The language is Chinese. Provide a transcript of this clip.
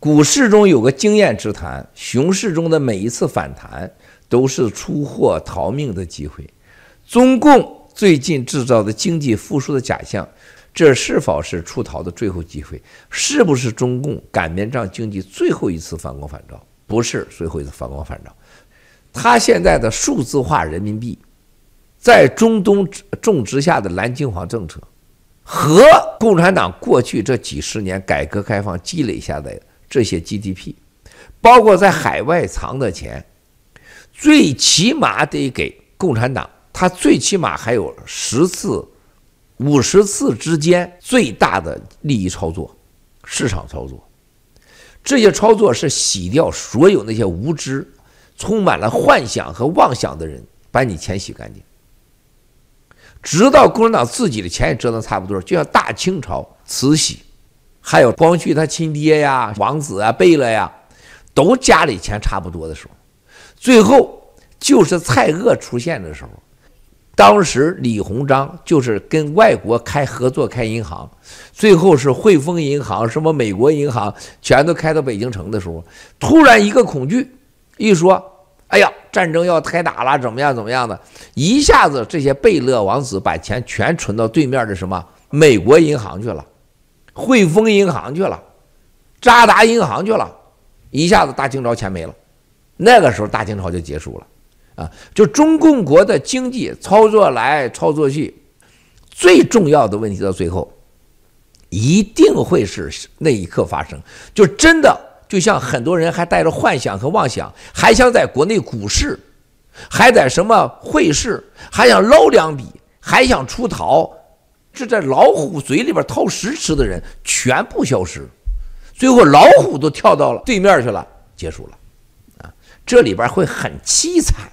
股市中有个经验之谈，熊市中的每一次反弹都是出货逃命的机会。中共最近制造的经济复苏的假象，这是否是出逃的最后机会？是不是中共擀面杖经济最后一次反光反照？不是最后一次反光反照，它现在的数字化人民币，在中东种植下的蓝金黄政策，和共产党过去这几十年改革开放积累下的。这些 GDP，包括在海外藏的钱，最起码得给共产党，他最起码还有十次、五十次之间最大的利益操作，市场操作，这些操作是洗掉所有那些无知、充满了幻想和妄想的人，把你钱洗干净，直到共产党自己的钱也折腾差不多，就像大清朝慈禧。还有光绪他亲爹呀，王子啊，贝勒呀，都家里钱差不多的时候，最后就是蔡锷出现的时候，当时李鸿章就是跟外国开合作开银行，最后是汇丰银行什么美国银行全都开到北京城的时候，突然一个恐惧，一说，哎呀，战争要开打了，怎么样怎么样的，一下子这些贝勒王子把钱全存到对面的什么美国银行去了。汇丰银行去了，渣打银行去了，一下子大清朝钱没了，那个时候大清朝就结束了，啊，就中共国的经济操作来操作去，最重要的问题到最后，一定会是那一刻发生，就真的就像很多人还带着幻想和妄想，还想在国内股市，还在什么汇市，还想捞两笔，还想出逃。是在老虎嘴里边掏食吃的人全部消失，最后老虎都跳到了对面去了，结束了，啊，这里边会很凄惨。